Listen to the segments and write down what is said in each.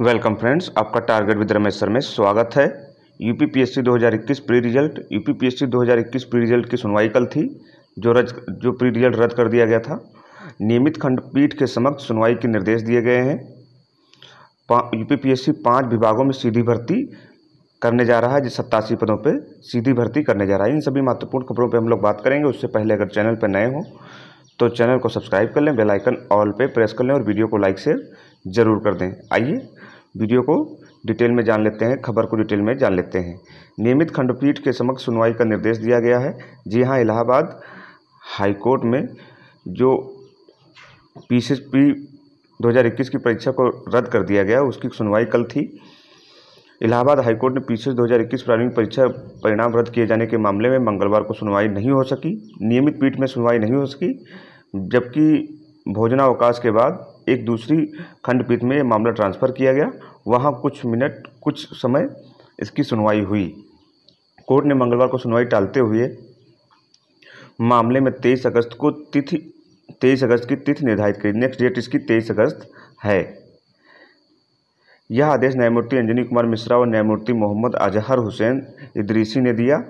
welcome friends आपका target with Ramesh में स्वागत है U P P S C दो हज़ार इक्कीस pre result U P P S C दो हज़ार इक्कीस प्री रिजल्ट की सुनवाई कल थी जो रज जो प्री रिजल्ट रद्द कर दिया गया था नियमित खंडपीठ के समक्ष सुनवाई के निर्देश दिए गए हैं U P P S C पाँच विभागों में सीधी भर्ती करने जा रहा है जिस सत्तासी पदों पर सीधी भर्ती करने जा रहा है इन सभी महत्वपूर्ण खबरों पर हम लोग बात करेंगे उससे पहले अगर चैनल पर नए हों तो चैनल को सब्सक्राइब कर लें बेलाइकन ऑल पर प्रेस कर लें और वीडियो को लाइक शेयर ज़रूर कर दें आइए वीडियो को डिटेल में जान लेते हैं खबर को डिटेल में जान लेते हैं नियमित खंडपीठ के समक्ष सुनवाई का निर्देश दिया गया है जी हाँ इलाहाबाद हाईकोर्ट में जो पी सी पी 2021 की परीक्षा को रद्द कर दिया गया उसकी सुनवाई कल थी इलाहाबाद हाईकोर्ट ने पीसीएस 2021 प्रारंभिक परीक्षा परिणाम रद्द किए जाने के मामले में मंगलवार को सुनवाई नहीं हो सकी नियमित पीठ में सुनवाई नहीं हो सकी जबकि भोजनावकाश के बाद एक दूसरी खंडपीठ में मामला ट्रांसफ़र किया गया वहाँ कुछ मिनट कुछ समय इसकी सुनवाई हुई कोर्ट ने मंगलवार को सुनवाई टालते हुए मामले में तेईस अगस्त को तिथि तेईस अगस्त की तिथि निर्धारित करी नेक्स्ट डेट इसकी तेईस अगस्त है यह आदेश न्यायमूर्ति अंजनी कुमार मिश्रा और न्यायमूर्ति मोहम्मद अजहर हुसैन इदरीसी ने दिया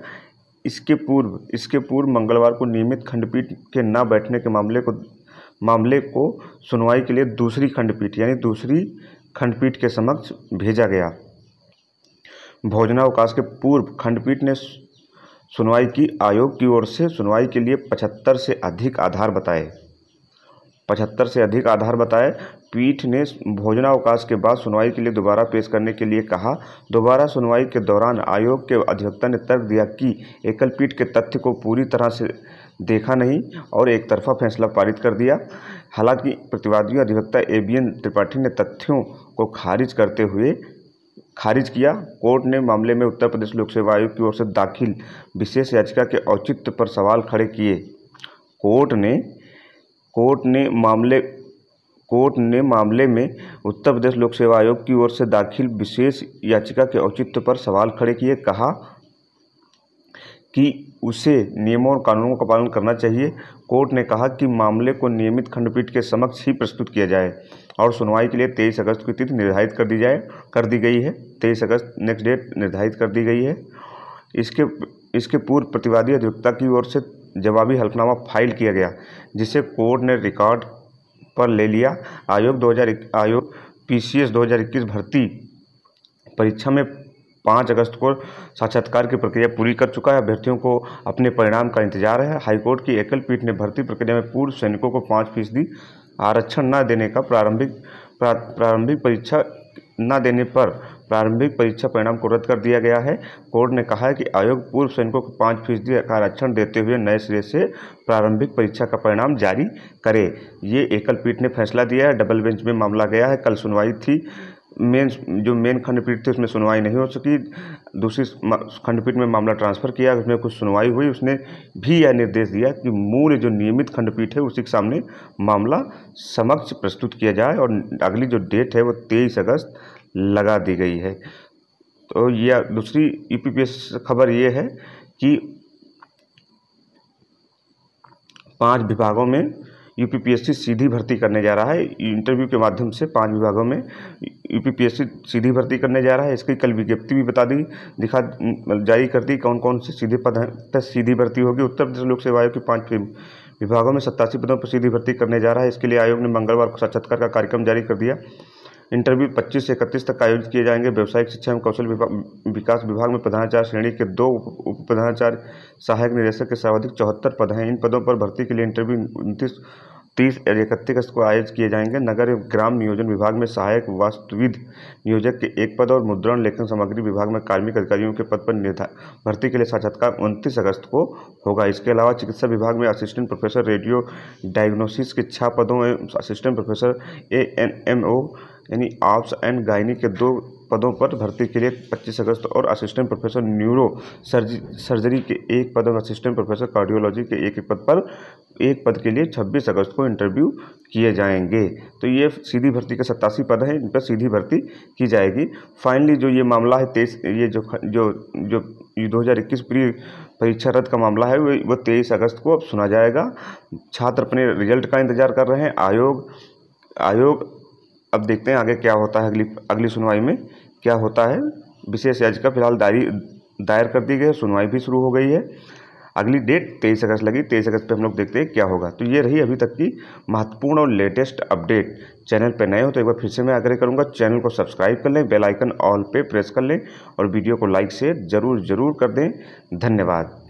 इसके पूर्व इसके पूर्व मंगलवार को नियमित खंडपीठ के न बैठने के मामले को मामले को सुनवाई के लिए दूसरी खंडपीठ यानी दूसरी खंडपीठ के समक्ष भेजा गया भोजनावकाश के पूर्व खंडपीठ ने सुनवाई की आयोग की ओर से सुनवाई के लिए पचहत्तर से अधिक आधार बताए पचहत्तर से अधिक आधार बताए पीठ ने भोजनावकाश के बाद सुनवाई के लिए दोबारा पेश करने के लिए कहा दोबारा सुनवाई के दौरान आयोग के अधिवक्ता ने तर्क दिया कि एकल पीठ के तथ्य को पूरी तरह से देखा नहीं और एक तरफा फैसला पारित कर दिया हालांकि प्रतिवादी अधिवक्ता ए बी एन त्रिपाठी ने तथ्यों को खारिज करते हुए खारिज किया कोर्ट ने मामले में उत्तर प्रदेश लोक सेवा आयोग की ओर से दाखिल विशेष याचिका के औचित्य पर सवाल खड़े किए कोर्ट ने कोर्ट ने मामले कोर्ट ने मामले में उत्तर प्रदेश लोक सेवा आयोग की ओर से दाखिल विशेष याचिका के औचित्य पर सवाल खड़े किए कहा कि उसे नियमों और कानूनों का पालन करना चाहिए कोर्ट ने कहा कि मामले को नियमित खंडपीठ के समक्ष ही प्रस्तुत किया जाए और सुनवाई के लिए तेईस अगस्त की तिथि निर्धारित कर दी जाए कर दी गई है तेईस अगस्त नेक्स्ट डेट निर्धारित कर दी गई है इसके इसके पूर्व प्रतिवादी अधिवक्ता की ओर से जवाबी हल्फनामा फाइल किया गया जिसे कोर्ट ने रिकॉर्ड पर ले लिया आयोग 2000 आयोग पीसीएस 2021 भर्ती परीक्षा में पाँच अगस्त को साक्षात्कार की प्रक्रिया पूरी कर चुका है अभ्यर्थियों को अपने परिणाम का इंतजार है हाईकोर्ट की एकल पीठ ने भर्ती प्रक्रिया में पूर्व सैनिकों को पाँच फीसदी आरक्षण न देने का प्रारंभिक प्रारंभिक परीक्षा न देने पर प्रारंभिक परीक्षा परिणाम को रद्द कर दिया गया है कोर्ट ने कहा है कि आयोग पूर्व सैनिकों को पाँच फीसदी आरक्षण देते हुए नए सिरे से प्रारंभिक परीक्षा का परिणाम जारी करे ये एकल पीठ ने फैसला दिया है डबल बेंच में मामला गया है कल सुनवाई थी मेन जो मेन खंडपीठ थी उसमें सुनवाई नहीं हो सकी दूसरी खंडपीठ में मामला ट्रांसफ़र किया उसमें कुछ सुनवाई हुई उसने भी यह निर्देश दिया कि मूल जो नियमित खंडपीठ है उसी के सामने मामला समक्ष प्रस्तुत किया जाए और अगली जो डेट है वो तेईस अगस्त लगा दी गई है तो यह दूसरी यू खबर ये है कि पांच विभागों में यू सीधी भर्ती करने जा रहा है इंटरव्यू के माध्यम से पांच विभागों में यू सीधी भर्ती करने जा रहा है इसकी कल विज्ञप्ति भी बता दी दिखा जारी कर दी कौन कौन से सीधे पद हैं तक सीधी भर्ती होगी उत्तर प्रदेश लोक सेवा आयोग के पाँच विभागों में सत्तासी पदों पर सीधी भर्ती करने जा रहा है इसके लिए आयोग ने मंगलवार को साक्षात्कार का कार्यक्रम जारी कर दिया इंटरव्यू पच्चीस से इकतीस तक आयोजित किए जाएंगे व्यवसायिक शिक्षा एवं कौशल विकास विभाग में प्रधानाचार्य श्रेणी के दो उप प्रधानाचार्य सहायक निदेशक के सर्वाधिक चौहत्तर पद हैं इन पदों पर भर्ती के लिए इंटरव्यू उनतीस तीस और इकतीस अगस्त को आयोजित किए जाएंगे नगर एवं ग्राम नियोजन विभाग में सहायक वास्तुविद नियोजक के एक पद और मुद्रण लेखन सामग्री विभाग में कार्मिक अधिकारियों के पद पर भर्ती के लिए साक्षात्कार उनतीस अगस्त को होगा इसके अलावा चिकित्सा विभाग में असिस्टेंट प्रोफेसर रेडियो डायग्नोसिस के छः पदों एवं assistant professor A N M O यानी आप्स एंड गायनी के दो पदों पर भर्ती के लिए 25 अगस्त और assistant professor neuro surgery surgery के एक पद और असिस्टेंट प्रोफेसर कार्डियोलॉजी के एक एक पद पर एक पद के लिए 26 अगस्त को इंटरव्यू किए जाएंगे तो ये सीधी भर्ती के सत्तासी पद हैं इन पर सीधी भर्ती की जाएगी फाइनली जो ये मामला है तेईस ये जो जो जो दो हज़ार इक्कीस प्री परीक्षा रद्द का मामला है वो तेईस अगस्त को अब सुना जाएगा छात्र अपने रिजल्ट का इंतजार कर रहे हैं आयोग आयोग अब देखते हैं आगे क्या होता है अगली अगली सुनवाई में क्या होता है विशेष याचिका फिलहाल दायरी दायर कर दी गई है सुनवाई भी शुरू हो गई है अगली डेट तेईस अगस्त लगी तेईस अगस्त पे हम लोग देखते हैं क्या होगा तो ये रही अभी तक की महत्वपूर्ण और लेटेस्ट अपडेट चैनल पे नए हो तो एक बार फिर से मैं आग्रह करूँगा चैनल को सब्सक्राइब कर लें बेलाइकन ऑल पे प्रेस कर लें और वीडियो को लाइक शेयर जरूर जरूर कर दें धन्यवाद